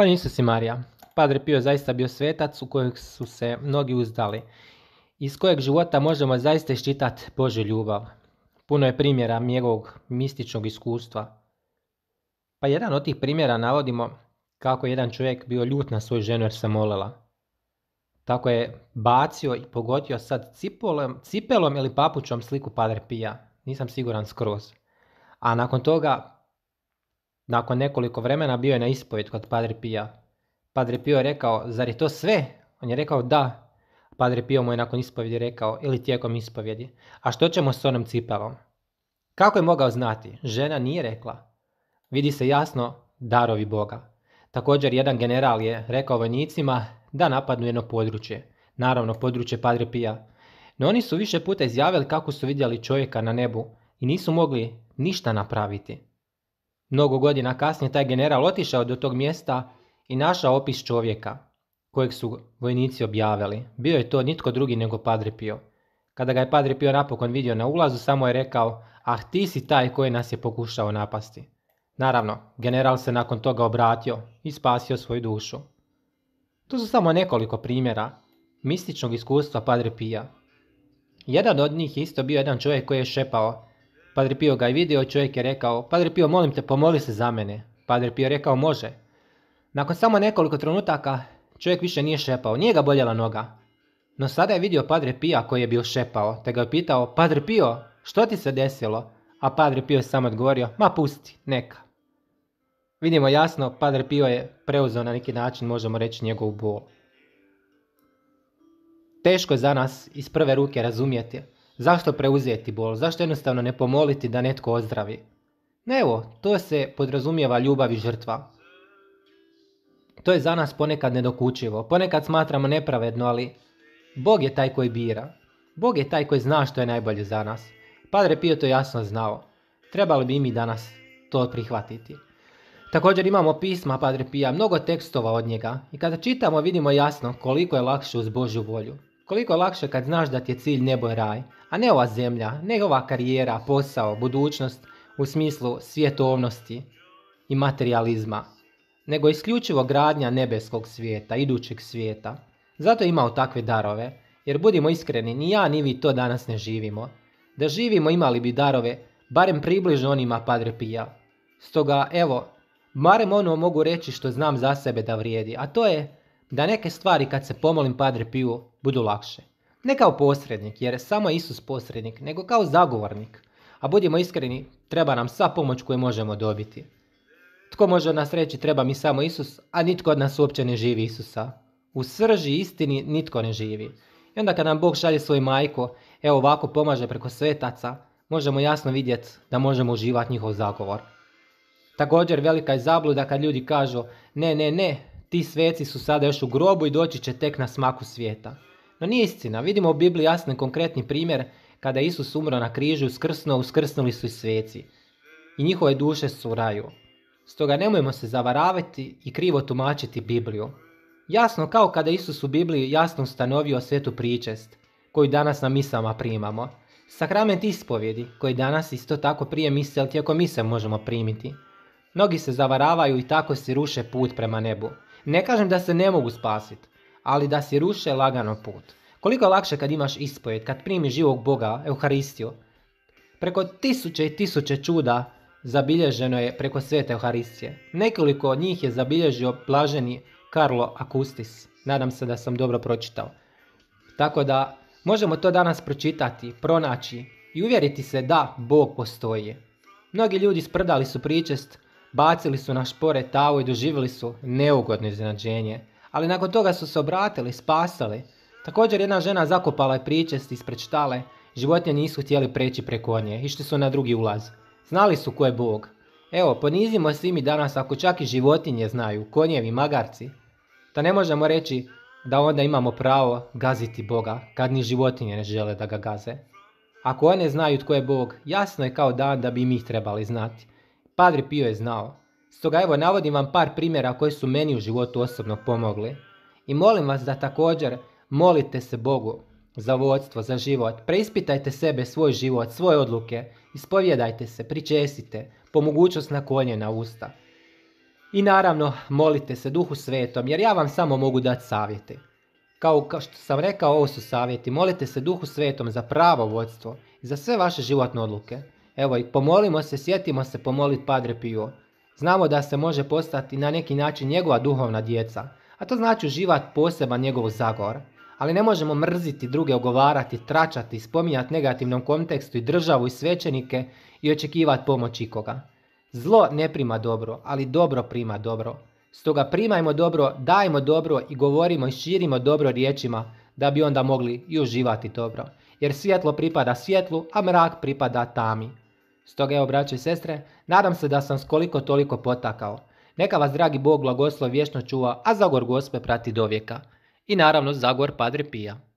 Hvala pa Isusi Marija. Padre Pio je zaista bio svetac u kojeg su se mnogi uzdali. Iz kojeg života možemo zaista iščitati Božju ljubav. Puno je primjera njegovog mističnog iskustva. Pa jedan od tih primjera navodimo kako je jedan čovjek bio ljut na svoju ženu jer se molela. Tako je bacio i pogotio sad cipelom ili papućom sliku Padre Pija. Nisam siguran skroz. A nakon toga nakon nekoliko vremena bio je na ispovjed kod Padre Pija. Padre Pio je rekao, zar je to sve? On je rekao da. Padre Pio mu je nakon ispovjedi rekao, ili tijekom ispovjedi, a što ćemo s onom cipelom? Kako je mogao znati? Žena nije rekla. Vidi se jasno darovi Boga. Također jedan general je rekao vojnicima da napadnu jedno područje. Naravno, područje Padre Pija. No oni su više puta izjavili kako su vidjeli čovjeka na nebu i nisu mogli ništa napraviti. Mnogo godina kasnije taj general otišao do tog mjesta i našao opis čovjeka, kojeg su vojnici objavili. Bio je to nitko drugi nego Padre Pio. Kada ga je Padre Pio napokon vidio na ulazu, samo je rekao, ah ti si taj koji nas je pokušao napasti. Naravno, general se nakon toga obratio i spasio svoju dušu. Tu su samo nekoliko primjera mističnog iskustva Padre Pija. Jedan od njih je isto bio jedan čovjek koji je šepao Padre Pio ga je vidio, čovjek je rekao, Padre Pio, molim te, pomoli se za mene. Padre Pio je rekao, može. Nakon samo nekoliko trenutaka, čovjek više nije šepao, nije ga boljela noga. No sada je vidio Padre Pija koji je bio šepao, te ga je pitao, Padre Pio, što ti se desilo? A Padre Pio je samo odgovorio, ma pusti, neka. Vidimo jasno, Padre Pio je preuzeo na neki način, možemo reći, njegovu bol. Teško je za nas iz prve ruke razumjeti Zašto preuzeti bol? Zašto jednostavno ne pomoliti da netko ozdravi? Nevo, evo, to se podrazumijeva ljubav i žrtva. To je za nas ponekad nedokučivo, ponekad smatramo nepravedno, ali Bog je taj koji bira. Bog je taj koji zna što je najbolje za nas. Padre Pio to jasno znao. Trebali bi mi danas to prihvatiti. Također imamo pisma Padre Pija, mnogo tekstova od njega i kada čitamo vidimo jasno koliko je lakše uz Božju volju. Koliko je lakše kad znaš da ti je cilj nebo raj, a ne ova zemlja, ne ova karijera, posao, budućnost u smislu svjetovnosti i materializma, nego isključivo gradnja nebeskog svijeta, idućeg svijeta. Zato je imao takve darove, jer budimo iskreni, ni ja ni vi to danas ne živimo. Da živimo imali bi darove, barem približno onima Padre Pija. Stoga, evo, barem ono mogu reći što znam za sebe da vrijedi, a to je da neke stvari kad se pomolim Padre Piju budu lakše. Ne kao posrednik, jer samo Isus posrednik, nego kao zagovornik. A budimo iskreni, treba nam sva pomoć koju možemo dobiti. Tko može od nas reći treba mi samo Isus, a nitko od nas uopće ne živi Isusa. U srži istini nitko ne živi. I onda kad nam Bog šalje svoju majku, evo ovako pomaže preko svetaca, možemo jasno vidjeti da možemo uživati njihov zagovor. Također velika je zabluda kad ljudi kažu ne, ne, ne, ti sveci su sada još u grobu i doći će tek na smaku svijeta. No nije istina, vidimo u Bibliji jasni konkretni primjer kada je Isus umro na križu, skrsno uskrsnuli su i sveci. I njihove duše su u raju. Stoga nemojmo se zavaravati i krivo tumačiti Bibliju. Jasno kao kada Isus u Bibliji jasno ustanovio svetu pričest, koju danas na misama primamo. Sakrament ispovjedi, koji danas isto tako prije mise, ali tijekom mise možemo primiti. Mnogi se zavaravaju i tako si ruše put prema nebu. Ne kažem da se ne mogu spasiti, ali da si ruše lagano put. Koliko je lakše kad imaš ispojet kad primiš živog Boga, Euharistiju. Preko tisuće i tisuće čuda zabilježeno je preko svete Euharistije. Nekoliko od njih je zabilježio plaženi Karlo Akustis. Nadam se da sam dobro pročitao. Tako da možemo to danas pročitati, pronaći i uvjeriti se da Bog postoji. Mnogi ljudi sprdali su pričest Bacili su na špore tavu i doživjeli su neugodno iznenađenje, ali nakon toga su se obratili, spasali. Također jedna žena zakopala je pričest ispred štale, životinje nisu htjeli preći preko nje, išli su na drugi ulaz. Znali su ko je Bog. Evo, ponizimo svi mi danas ako čak i životinje znaju, konjevi, magarci. Da ne možemo reći da onda imamo pravo gaziti Boga, kad ni životinje ne žele da ga gaze. Ako one znaju tko je Bog, jasno je kao dan da bi mi trebali znati. Padre Pio je znao. Stoga evo navodim vam par primjera koji su meni u životu osobno pomogli. I molim vas da također molite se Bogu za vodstvo, za život. Preispitajte sebe, svoj život, svoje odluke. Ispovjedajte se, pričesite, po mogućnost na konje na usta. I naravno, molite se Duhu Svetom, jer ja vam samo mogu dati savjete. Kao, kao što sam rekao, ovo su savjeti. Molite se Duhu Svetom za pravo vodstvo i za sve vaše životne odluke. Evo i pomolimo se, sjetimo se pomoliti Padre Pio. Znamo da se može postati na neki način njegova duhovna djeca, a to znači uživati poseban njegov zagor. Ali ne možemo mrziti druge, ogovarati, tračati, spominjati negativnom kontekstu i državu i svećenike i očekivati pomoć ikoga. Zlo ne prima dobro, ali dobro prima dobro. Stoga primajmo dobro, dajmo dobro i govorimo i širimo dobro riječima da bi onda mogli i uživati dobro jer svjetlo pripada svjetlu, a mrak pripada tami. Stoga evo, braće i sestre, nadam se da sam skoliko toliko potakao. Neka vas dragi Bog blagoslov vješno čuva, a Zagor Gospe prati do vijeka. I naravno Zagor Padre Pija.